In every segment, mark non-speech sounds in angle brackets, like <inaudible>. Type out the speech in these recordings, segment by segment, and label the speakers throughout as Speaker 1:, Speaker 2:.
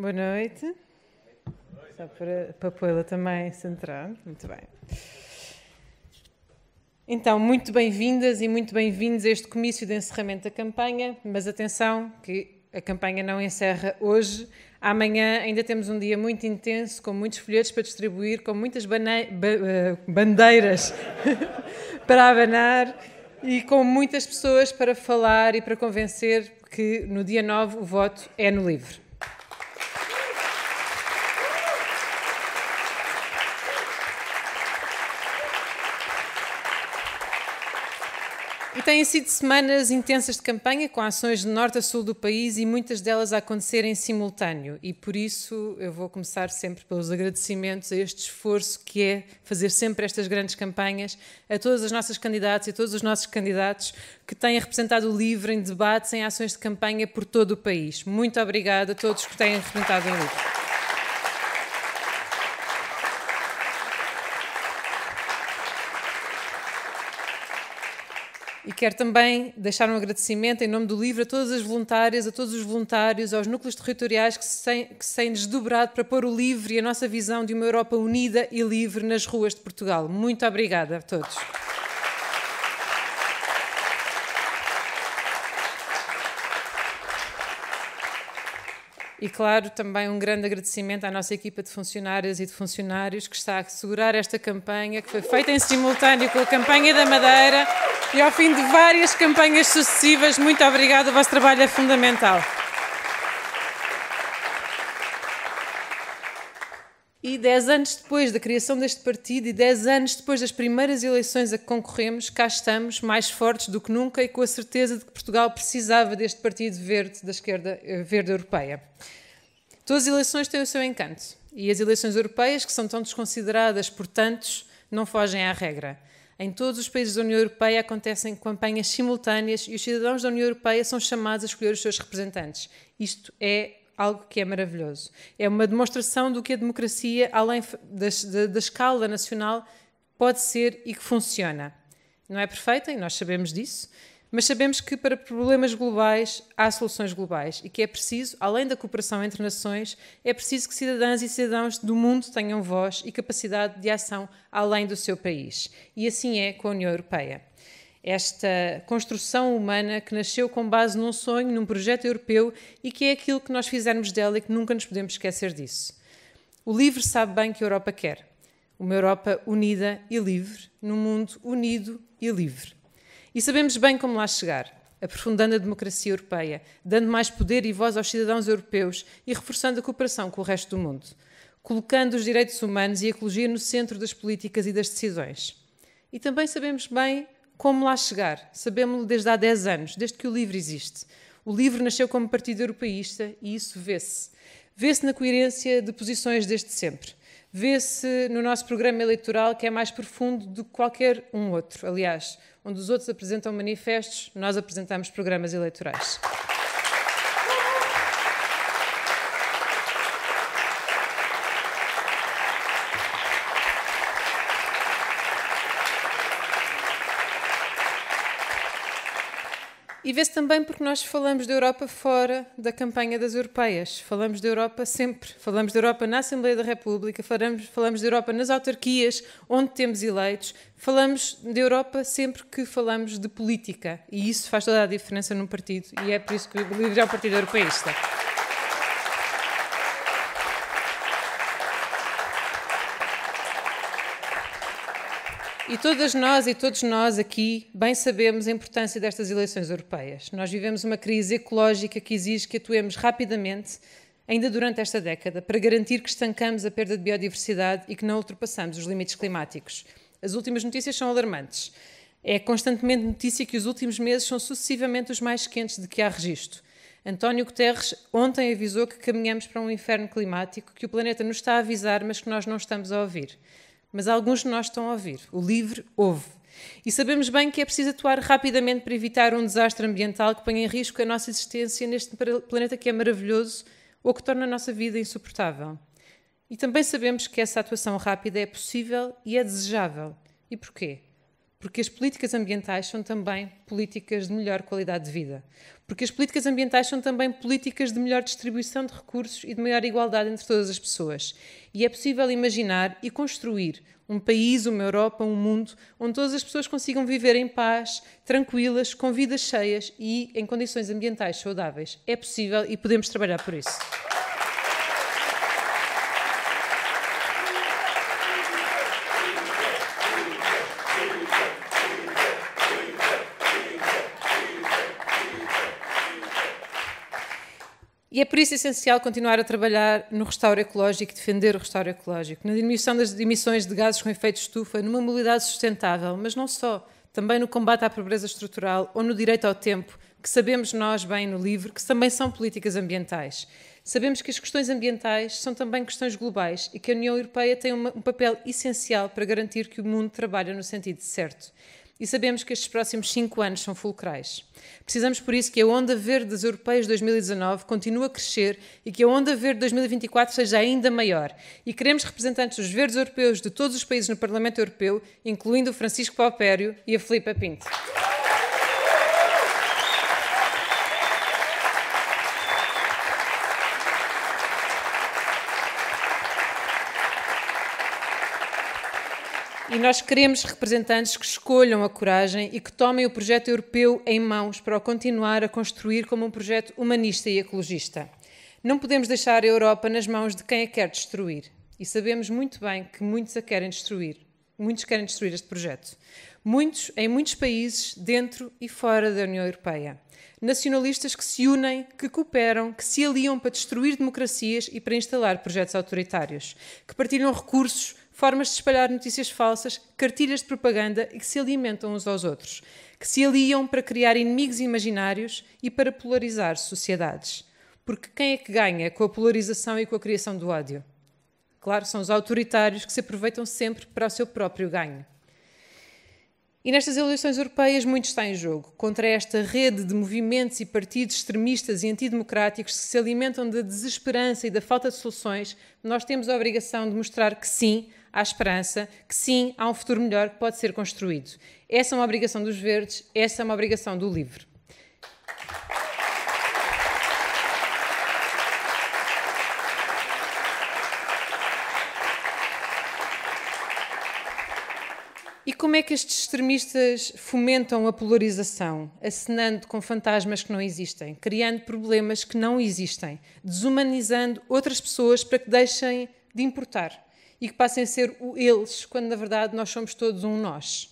Speaker 1: Boa noite. Só para, para pô-la também centrar. Muito bem. Então, muito bem-vindas e muito bem-vindos a este comício de encerramento da campanha, mas atenção que a campanha não encerra hoje. Amanhã ainda temos um dia muito intenso, com muitos folhetos para distribuir, com muitas ba eh, bandeiras <laughs> para abanar e com muitas pessoas para falar e para convencer que no dia 9 o voto é no livre. têm sido semanas intensas de campanha, com ações de norte a sul do país e muitas delas a acontecerem em simultâneo. E por isso eu vou começar sempre pelos agradecimentos a este esforço que é fazer sempre estas grandes campanhas, a todas as nossas candidatas e todos os nossos candidatos que têm representado o LIVRE em debates, em ações de campanha por todo o país. Muito obrigada a todos que têm representado o LIVRE. E quero também deixar um agradecimento em nome do livro a todas as voluntárias, a todos os voluntários, aos núcleos territoriais que se têm, que se têm desdobrado para pôr o livro e a nossa visão de uma Europa unida e livre nas ruas de Portugal. Muito obrigada a todos. E claro, também um grande agradecimento à nossa equipa de funcionárias e de funcionários que está a segurar esta campanha, que foi feita em simultâneo com a campanha da Madeira e ao fim de várias campanhas sucessivas, muito obrigada, o vosso trabalho é fundamental. E 10 anos depois da criação deste partido e 10 anos depois das primeiras eleições a que concorremos, cá estamos, mais fortes do que nunca e com a certeza de que Portugal precisava deste partido verde da esquerda eh, verde europeia. Todas as eleições têm o seu encanto e as eleições europeias, que são tão desconsideradas por tantos, não fogem à regra. Em todos os países da União Europeia acontecem campanhas simultâneas e os cidadãos da União Europeia são chamados a escolher os seus representantes. Isto é algo que é maravilhoso. É uma demonstração do que a democracia, além da, da escala nacional, pode ser e que funciona. Não é perfeita, e nós sabemos disso, mas sabemos que para problemas globais há soluções globais e que é preciso, além da cooperação entre nações, é preciso que cidadãs e cidadãos do mundo tenham voz e capacidade de ação além do seu país. E assim é com a União Europeia. Esta construção humana que nasceu com base num sonho, num projeto europeu e que é aquilo que nós fizermos dela e que nunca nos podemos esquecer disso. O livre sabe bem que a Europa quer. Uma Europa unida e livre, num mundo unido e livre. E sabemos bem como lá chegar. Aprofundando a democracia europeia, dando mais poder e voz aos cidadãos europeus e reforçando a cooperação com o resto do mundo, colocando os direitos humanos e a ecologia no centro das políticas e das decisões. E também sabemos bem como lá chegar. Sabemos-lo desde há 10 anos, desde que o LIVRE existe. O LIVRE nasceu como partido europeísta e isso vê-se. Vê-se na coerência de posições desde sempre. Vê-se no nosso programa eleitoral, que é mais profundo do que qualquer um outro. Aliás, Onde os outros apresentam manifestos, nós apresentamos programas eleitorais. E vê-se também porque nós falamos da Europa fora da campanha das europeias. Falamos da Europa sempre. Falamos da Europa na Assembleia da República, falamos, falamos da Europa nas autarquias, onde temos eleitos. Falamos da Europa sempre que falamos de política. E isso faz toda a diferença num partido. E é por isso que o Livre é o Partido Europeísta. E todas nós e todos nós aqui bem sabemos a importância destas eleições europeias. Nós vivemos uma crise ecológica que exige que atuemos rapidamente, ainda durante esta década, para garantir que estancamos a perda de biodiversidade e que não ultrapassamos os limites climáticos. As últimas notícias são alarmantes. É constantemente notícia que os últimos meses são sucessivamente os mais quentes de que há registro. António Guterres ontem avisou que caminhamos para um inferno climático que o planeta nos está a avisar, mas que nós não estamos a ouvir mas alguns de nós estão a ouvir. O livre ouve. E sabemos bem que é preciso atuar rapidamente para evitar um desastre ambiental que ponha em risco a nossa existência neste planeta que é maravilhoso ou que torna a nossa vida insuportável. E também sabemos que essa atuação rápida é possível e é desejável. E porquê? Porque as políticas ambientais são também políticas de melhor qualidade de vida. Porque as políticas ambientais são também políticas de melhor distribuição de recursos e de maior igualdade entre todas as pessoas. E é possível imaginar e construir um país, uma Europa, um mundo onde todas as pessoas consigam viver em paz, tranquilas, com vidas cheias e em condições ambientais saudáveis. É possível e podemos trabalhar por isso. E é por isso essencial continuar a trabalhar no restauro ecológico e defender o restauro ecológico, na diminuição das emissões de gases com efeito estufa, numa mobilidade sustentável, mas não só, também no combate à pobreza estrutural ou no direito ao tempo, que sabemos nós bem no livro, que também são políticas ambientais. Sabemos que as questões ambientais são também questões globais e que a União Europeia tem uma, um papel essencial para garantir que o mundo trabalha no sentido certo e sabemos que estes próximos cinco anos são fulcrais. Precisamos, por isso, que a Onda Verde dos Europeus 2019 continue a crescer e que a Onda Verde 2024 seja ainda maior. E queremos representantes dos verdes europeus de todos os países no Parlamento Europeu, incluindo o Francisco Paupério e a Filipa Pinto. nós queremos representantes que escolham a coragem e que tomem o projeto europeu em mãos para o continuar a construir como um projeto humanista e ecologista. Não podemos deixar a Europa nas mãos de quem a quer destruir. E sabemos muito bem que muitos a querem destruir. Muitos querem destruir este projeto. Muitos, em muitos países, dentro e fora da União Europeia. Nacionalistas que se unem, que cooperam, que se aliam para destruir democracias e para instalar projetos autoritários. Que partilham recursos, formas de espalhar notícias falsas, cartilhas de propaganda e que se alimentam uns aos outros, que se aliam para criar inimigos imaginários e para polarizar sociedades. Porque quem é que ganha com a polarização e com a criação do ódio? Claro, são os autoritários que se aproveitam sempre para o seu próprio ganho. E nestas eleições europeias muito está em jogo contra esta rede de movimentos e partidos extremistas e antidemocráticos que se alimentam da desesperança e da falta de soluções. Nós temos a obrigação de mostrar que sim, à esperança que sim, há um futuro melhor que pode ser construído. Essa é uma obrigação dos verdes, essa é uma obrigação do livre. E como é que estes extremistas fomentam a polarização, acenando com fantasmas que não existem, criando problemas que não existem, desumanizando outras pessoas para que deixem de importar? e que passem a ser o eles, quando na verdade nós somos todos um nós.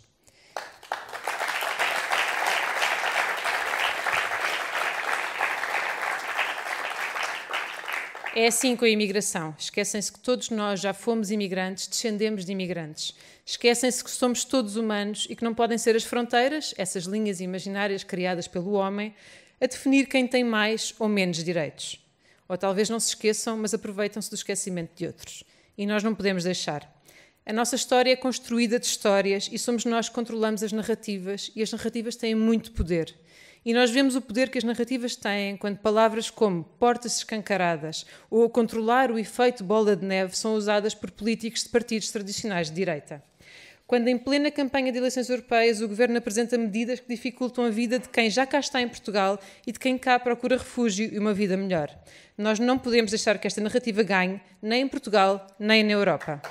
Speaker 1: É assim com a imigração. Esquecem-se que todos nós já fomos imigrantes, descendemos de imigrantes. Esquecem-se que somos todos humanos e que não podem ser as fronteiras, essas linhas imaginárias criadas pelo homem, a definir quem tem mais ou menos direitos. Ou talvez não se esqueçam, mas aproveitam-se do esquecimento de outros e nós não podemos deixar. A nossa história é construída de histórias e somos nós que controlamos as narrativas e as narrativas têm muito poder. E nós vemos o poder que as narrativas têm quando palavras como portas escancaradas ou controlar o efeito bola de neve são usadas por políticos de partidos tradicionais de direita quando em plena campanha de eleições europeias o governo apresenta medidas que dificultam a vida de quem já cá está em Portugal e de quem cá procura refúgio e uma vida melhor. Nós não podemos deixar que esta narrativa ganhe, nem em Portugal, nem na Europa.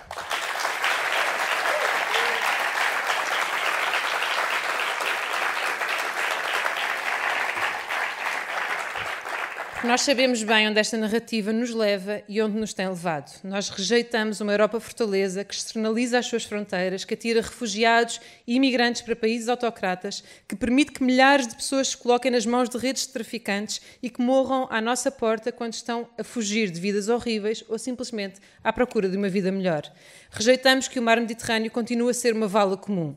Speaker 1: Nós sabemos bem onde esta narrativa nos leva e onde nos tem levado. Nós rejeitamos uma Europa fortaleza que externaliza as suas fronteiras, que atira refugiados e imigrantes para países autocratas, que permite que milhares de pessoas se coloquem nas mãos de redes de traficantes e que morram à nossa porta quando estão a fugir de vidas horríveis ou simplesmente à procura de uma vida melhor. Rejeitamos que o mar Mediterrâneo continue a ser uma vala comum.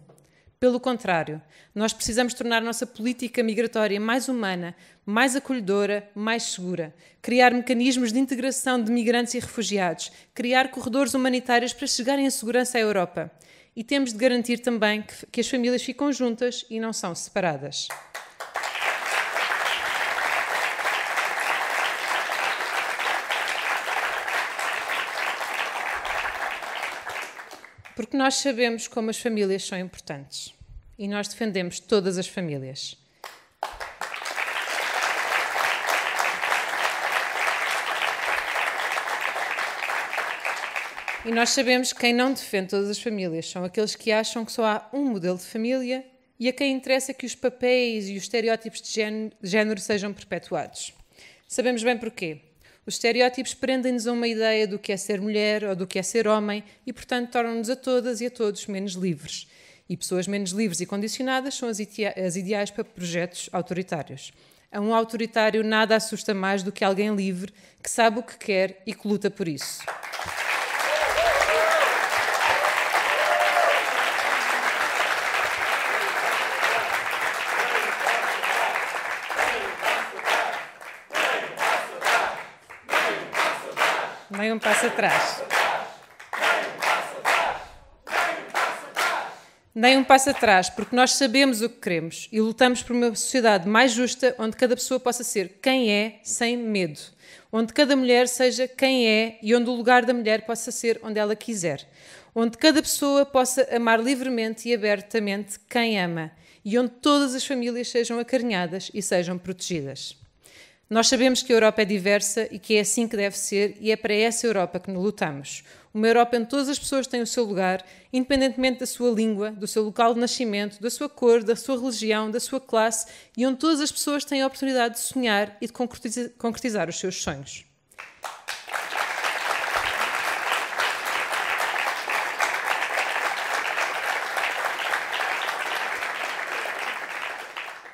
Speaker 1: Pelo contrário, nós precisamos tornar nossa política migratória mais humana, mais acolhedora, mais segura, criar mecanismos de integração de migrantes e refugiados, criar corredores humanitários para chegarem em segurança à Europa. E temos de garantir também que, que as famílias ficam juntas e não são separadas. Porque nós sabemos como as famílias são importantes e nós defendemos todas as famílias. E nós sabemos que quem não defende todas as famílias são aqueles que acham que só há um modelo de família e a quem interessa que os papéis e os estereótipos de género, de género sejam perpetuados. Sabemos bem porquê. Os estereótipos prendem-nos a uma ideia do que é ser mulher ou do que é ser homem e, portanto, tornam-nos a todas e a todos menos livres. E pessoas menos livres e condicionadas são as, as ideais para projetos autoritários. A um autoritário nada assusta mais do que alguém livre que sabe o que quer e que luta por isso. nem um passo atrás. Nem um passo atrás, porque nós sabemos o que queremos e lutamos por uma sociedade mais justa, onde cada pessoa possa ser quem é, sem medo. Onde cada mulher seja quem é e onde o lugar da mulher possa ser onde ela quiser. Onde cada pessoa possa amar livremente e abertamente quem ama. E onde todas as famílias sejam acarinhadas e sejam protegidas. Nós sabemos que a Europa é diversa e que é assim que deve ser, e é para essa Europa que lutamos. Uma Europa onde todas as pessoas têm o seu lugar, independentemente da sua língua, do seu local de nascimento, da sua cor, da sua religião, da sua classe, e onde todas as pessoas têm a oportunidade de sonhar e de concretizar os seus sonhos.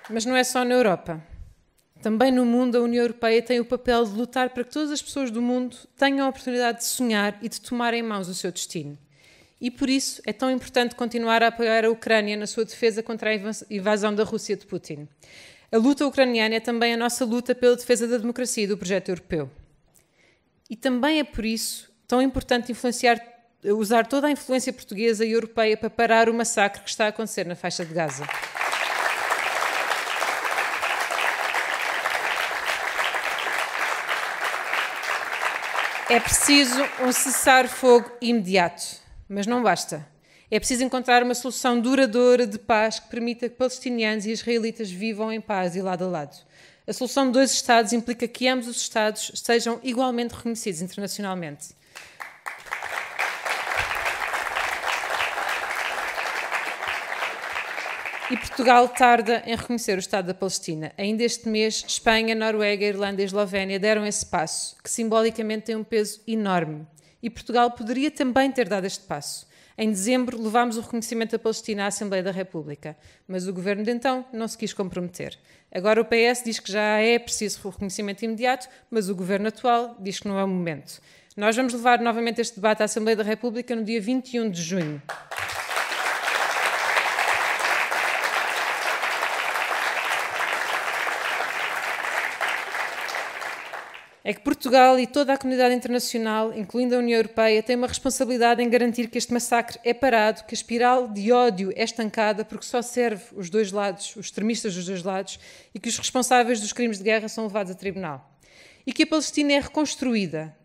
Speaker 1: Mas não é só na Europa. Também no mundo, a União Europeia tem o papel de lutar para que todas as pessoas do mundo tenham a oportunidade de sonhar e de tomar em mãos o seu destino. E por isso é tão importante continuar a apoiar a Ucrânia na sua defesa contra a invasão da Rússia de Putin. A luta ucraniana é também a nossa luta pela defesa da democracia e do projeto europeu. E também é por isso tão importante influenciar, usar toda a influência portuguesa e europeia para parar o massacre que está a acontecer na faixa de Gaza. É preciso um cessar-fogo imediato, mas não basta. É preciso encontrar uma solução duradoura de paz que permita que palestinianos e israelitas vivam em paz e lado a lado. A solução de dois Estados implica que ambos os Estados sejam igualmente reconhecidos internacionalmente. E Portugal tarda em reconhecer o Estado da Palestina. Ainda este mês, Espanha, Noruega, Irlanda e Eslovénia deram esse passo, que simbolicamente tem um peso enorme. E Portugal poderia também ter dado este passo. Em dezembro, levámos o reconhecimento da Palestina à Assembleia da República, mas o governo de então não se quis comprometer. Agora o PS diz que já é preciso o reconhecimento imediato, mas o governo atual diz que não é o momento. Nós vamos levar novamente este debate à Assembleia da República no dia 21 de junho. é que Portugal e toda a comunidade internacional, incluindo a União Europeia, têm uma responsabilidade em garantir que este massacre é parado, que a espiral de ódio é estancada, porque só serve os dois lados, os extremistas dos dois lados, e que os responsáveis dos crimes de guerra são levados a tribunal. E que a Palestina é reconstruída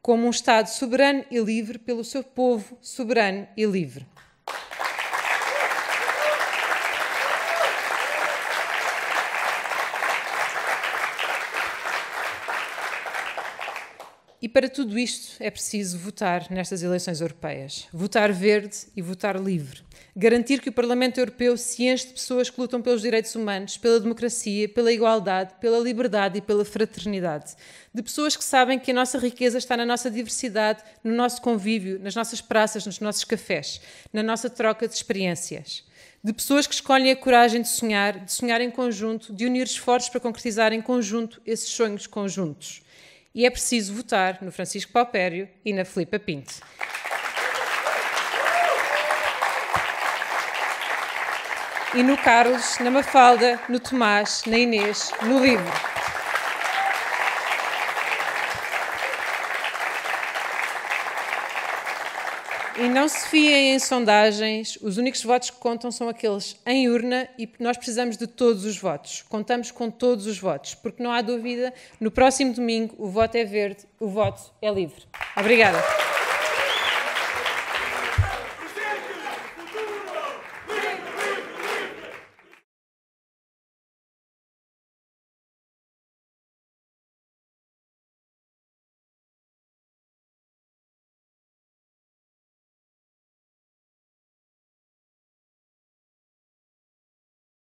Speaker 1: como um Estado soberano e livre pelo seu povo soberano e livre. E para tudo isto é preciso votar nestas eleições europeias. Votar verde e votar livre. Garantir que o Parlamento Europeu se enche de pessoas que lutam pelos direitos humanos, pela democracia, pela igualdade, pela liberdade e pela fraternidade. De pessoas que sabem que a nossa riqueza está na nossa diversidade, no nosso convívio, nas nossas praças, nos nossos cafés, na nossa troca de experiências de pessoas que escolhem a coragem de sonhar, de sonhar em conjunto, de unir esforços para concretizar em conjunto esses sonhos conjuntos e é preciso votar no Francisco Paupério e na Filipa Pinto. E no Carlos, na Mafalda, no Tomás, na Inês, no livro. E não se fiem em sondagens, os únicos votos que contam são aqueles em urna e nós precisamos de todos os votos. Contamos com todos os votos, porque não há dúvida, no próximo domingo o voto é verde, o voto é livre. Obrigada.